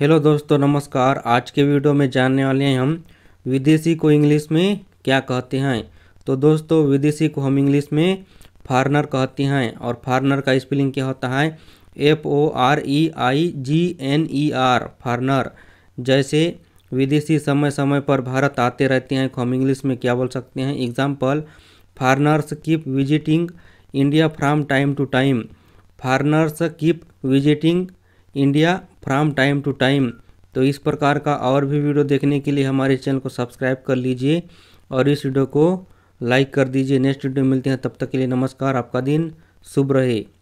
hello दोस्तों नमस्कार आज के वीडियो में जानने वाले हैं हम विदेशी को इंग्लिश में क्या कहते हैं तो दोस्तों विदेशी को हम इंग्लिश में फार्नर कहते हैं और फार्नर का स्पेलिंग क्या होता है F O R E I G N E R foreigner जैसे विदेशी समय समय पर भारत आते रहते हैं हम इंग्लिश में क्या बोल सकते हैं example foreigners keep visiting India from time to time foreigners keep visiting India from time to time तो इस प्रकार का और भी वीडियो देखने के लिए हमारे चैनल को सब्सक्राइब कर लीजिए और इस वीडियो को लाइक कर दीजिए नेक्स्ट वीडियो मिलते हैं तब तक के लिए नमस्कार आपका दिन शुभ रहे